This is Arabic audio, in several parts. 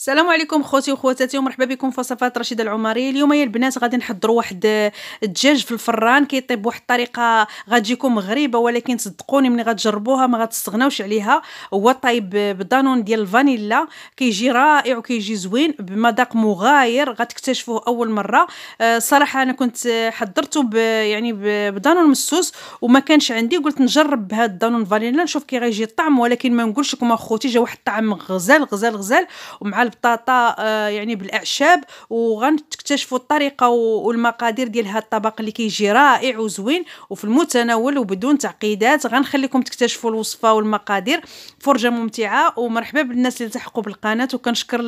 السلام عليكم خوتي وخواتاتي ومرحبا بكم في وصفات رشيده العماري اليوم يا البنات غادي نحضروا واحد الدجاج في الفران كيطيب بواحد الطريقه غتجيكم غريبه ولكن صدقوني ملي غتجربوها ما غتستغناوش عليها هو طايب بدانون ديال الفانيلا كيجي رائع وكيجي زوين بمذاق مغاير غتكتشفوه اول مره آه، صراحه انا كنت حضرته ب يعني بدانون مسوس وما كانش عندي قلت نجرب بهذا الدانون فانيلا نشوف كي غيجي الطعم ولكن ما نقولش لكم اخوتي جا واحد الطعم غزال غزال غزال ومع البطاطا آه، يعني بالاعشاب وغنكتشفوا الطريقه والمقادير ديال هذا الطبق اللي كيجي رائع وزوين وفي المتناول وبدون تعقيدات غنخليكم تكتشفوا الوصفه والمقادير فرجه ممتعه ومرحبا بالناس اللي التحقوا بالقناه وكنشكر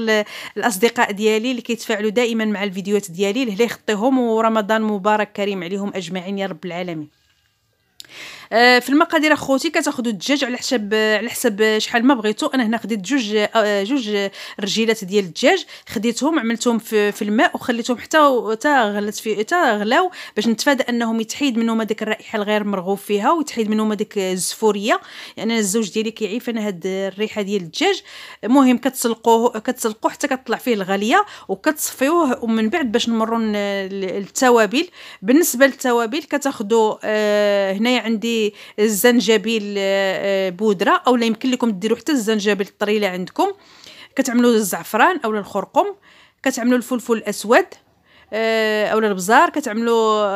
الاصدقاء ديالي اللي كيتفاعلوا دائما مع الفيديوهات ديالي لهلا يخطيهم ورمضان مبارك كريم عليهم اجمعين يا رب العالمين آه، في المقادير اخوتي كتاخذوا الدجاج على حساب على حساب شحال ما بغيتو انا هنا خديت جوج آه، جوج رجيلات ديال الدجاج خديتهم عملتهم في, في الماء وخليتهم حتى حتى غلت في حتى غلاو باش نتفادى انهم يتحيد منهم هذيك الرائحه الغير مرغوب فيها ويتحيد منهم هذيك الزفوريه يعني الزوج ديالي كيعيف انا هاد الريحه ديال الدجاج المهم كتسلقوه كتسلقوه حتى كطلع فيه الغاليه وكتصفيوه ومن بعد باش نمروا للتوابل بالنسبه للتوابل كتاخذوا آه، هنايا عندي الزنجبيل آه، آه، بودره اولا يمكن لكم ديروا حتى الزنجبيل الطري اللي عندكم كتعملوا الزعفران اولا الخرقوم كتعملوا الفلفل الاسود آه، اولا البزار كتعملوا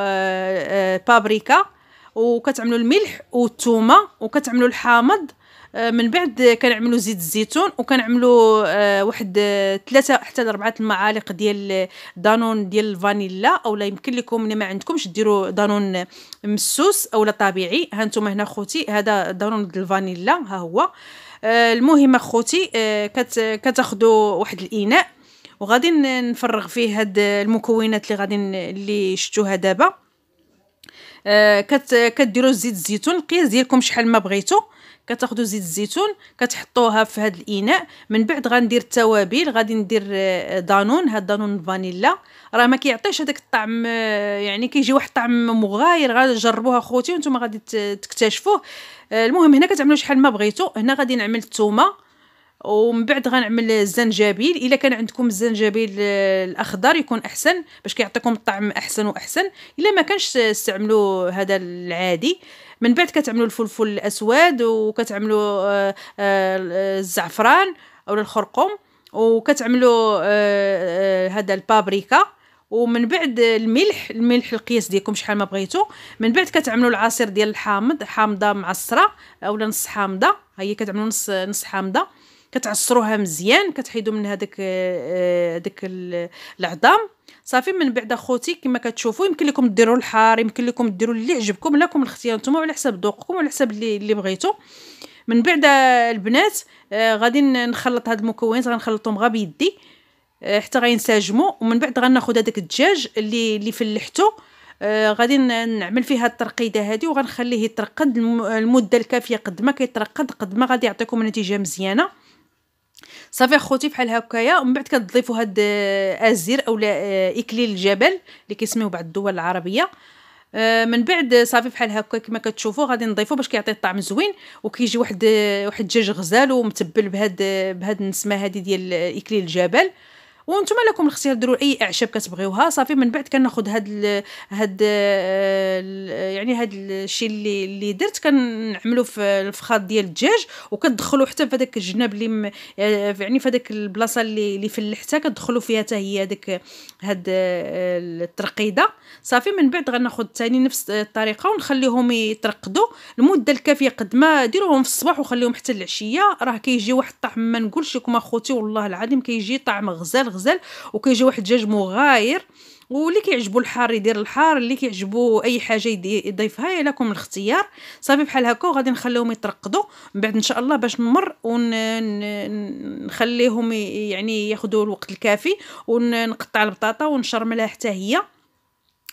بابريكا وكتعملوا الملح والثومه وكتعملوا الحامض آه، من بعد كنعملوا زيت الزيتون وكنعملوا آه، واحد ثلاثه آه، حتى لاربعه المعالق ديال دانون ديال الفانيلا اولا يمكن لكم اللي ما عندكمش ديروا دانون مسوس اولا طبيعي ها هنا خوتي هذا دانون ديال الفانيلا ها هو المهم اخوتي كتاخذوا واحد الاناء وغادي نفرغ فيه هاد المكونات اللي غادي اللي شفتوها دابا كت كديروا زيت الزيتون القياس ديالكم شحال ما بغيتو كتاخذوا زيت الزيتون كتحطوها في هذا الاناء من بعد غندير التوابل غادي ندير آه، دانون هاد دانون فانيلا راه ما كيعطيش هذاك الطعم آه، يعني كيجي واحد الطعم مغاير غادي تجربوها خوتي وانتم غادي تكتشفوه آه، المهم هنا كتعملوا شحال ما بغيتو هنا غادي نعمل الثومه ومن بعد غنعمل الزنجبيل الا كان عندكم الزنجبيل الاخضر يكون احسن باش كيعطيكم الطعم احسن واحسن الا ما كانش استعملوا هذا العادي من بعد كتعملوا الفلفل الاسود وكتعملوا آه، آه، الزعفران او الخرقوم وكتعملوا آه، هذا البابريكا ومن بعد الملح الملح القياس ديالكم شحال ما بغيتو من بعد كتعملوا العصير ديال الحامض حامضه معصره اولا نص حامضه هي كتعملوا نص نص حامضه كتعصروها مزيان كتحيدوا من هذاك آه، آه، داك العظام صافي من بعد اخوتي كما كتشوفوا يمكن لكم ديروا الحار يمكن لكم ديروا اللي عجبكم لكم الاختيار نتوما على حسب ذوقكم وعلى حسب اللي اللي بغيتو من بعد آه، البنات غادي نخلط هاد المكونات غنخلطهم غا بيدي حتى غينسجموا ومن بعد غناخذ هذاك الدجاج اللي اللي فلحته آه غادي نعمل فيها الترقيده هذه وغنخليه يترقد المده الكافيه قد ما كيترقد قد ما غادي يعطيكم نتيجه مزيانه صافي خوتي بحال هكايا ومن بعد كتضيفوا هاد ازير آه، اولا آه، اكليل الجبل اللي كيسميوه بعض الدول العربيه آه، من بعد صافي بحال هكا كما كتشوفوا غادي نضيفو باش كيعطي الطعم زوين وكيجي واحد واحد الدجاج غزال ومتبل بهاد بهاد النسمه هادي ديال اكليل الجبل وانتم لكم الاختيار ديروا اي اعشاب كتبغيوها صافي من بعد كناخذ هاد الـ هاد الـ آه، يعني هاد الشيء اللي اللي درت كنعملو في الفخاد ديال الدجاج وكتدخلو حتى في داك الجناب اللي آه، يعني في داك البلاصه اللي اللي فلحتها كتدخلو فيها حتى هي داك هاد آه، الترقيده صافي من بعد غناخذ ثاني نفس الطريقه ونخليهم يترقدوا المده الكافيه قد ما ديروهم في الصباح وخليهم حتى العشيه راه كيجي واحد الطعم ما نقولش لكم اخوتي والله العظيم كيجي طعم غزال كيغزل وكيجي واحد الدجاج مغاير واللي كيعجبو الحار يدير الحار اللي كيعجبو اي حاجه يضيفها لكم الاختيار صافي بحال هكا وغادي نخليهم يترقدوا من بعد ان شاء الله باش نمر ونخليهم يعني ياخذوا الوقت الكافي ونقطع البطاطا ونشرملها حتى هي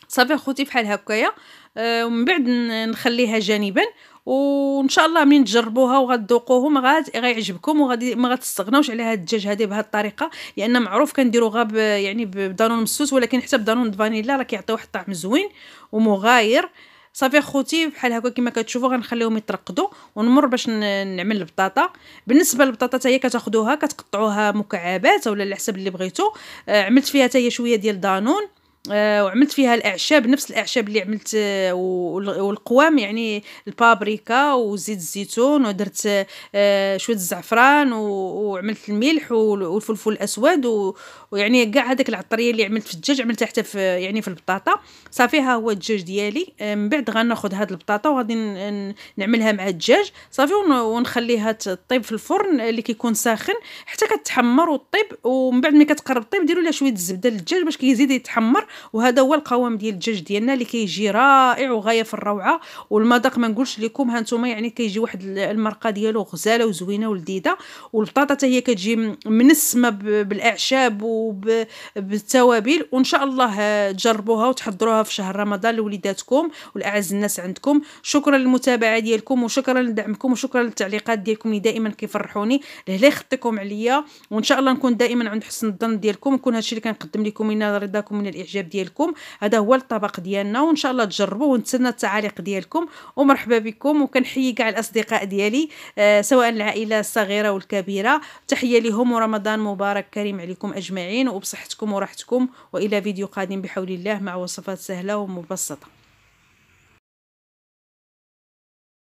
صافي اخوتي بحال هكايا آه، ومن بعد نخليها جانبا وان شاء الله من تجربوها وغتذوقوهم غادي غيعجبكم وغادي ما غتستغناوش على هاد الدجاج هادي بهاد الطريقه لان معروف كنديرو غاب يعني بدانون مسوس ولكن حتى بدانون فانيلا راه كيعطي واحد الطعم زوين ومغاير صافي اخوتي بحال هكا كما كتشوفوا غنخليهم يترقدوا ونمر باش نعمل البطاطا بالنسبه للبطاطا حتى هي كتاخذوها كتقطعوها مكعبات ولا على حسب اللي بغيتو آه، عملت فيها حتى هي شويه ديال دانون آه، وعملت فيها الاعشاب نفس الاعشاب اللي عملت آه، والقوام يعني البابريكا وزيت الزيتون ودرت آه، شويه الزعفران وعملت الملح والفلفل الاسود ويعني كاع هذاك العطريه اللي عملت في الدجاج عملتها حتى في يعني في البطاطا صافي ها هو الدجاج ديالي من بعد غناخذ هاد البطاطا وغادي نعملها مع الدجاج صافي ونخليها تطيب في الفرن اللي كيكون ساخن حتى كتحمر وطيب ومن بعد ملي كتقرب طيب ديروا لها شويه الزبده للدجاج باش كيزيد يتحمر وهذا هو القوام ديال الدجاج ديالنا اللي كيجي رائع وغايه في الروعه والمذاق ما نقولش لكم ها نتوما يعني كيجي واحد المرقه ديالو غزاله وزوينه ولذيذه والبطاطا حتى هي كتجي منسمه بالاعشاب وبالتوابل وان شاء الله تجربوها وتحضروها في شهر رمضان لوليداتكم والاعز الناس عندكم شكرا للمتابعه ديالكم وشكرا لدعمكم وشكرا للتعليقات ديالكم اللي دائما كيفرحوني لهلا يخطيكم عليا وان شاء الله نكون دائما عند حسن الظن ديالكم ونكون هادشي اللي كنقدم لكم من رضاكم من الاعجاب الشباب ديالكم هذا هو الطبق ديالنا وان شاء الله تجربوه ونتسنى التعاليق ديالكم ومرحبا بكم وكنحيي كاع الاصدقاء ديالي آه، سواء العائله الصغيره والكبيره تحيه لهم ورمضان مبارك كريم عليكم اجمعين وبصحتكم وراحتكم والى فيديو قادم بحول الله مع وصفات سهله ومبسطه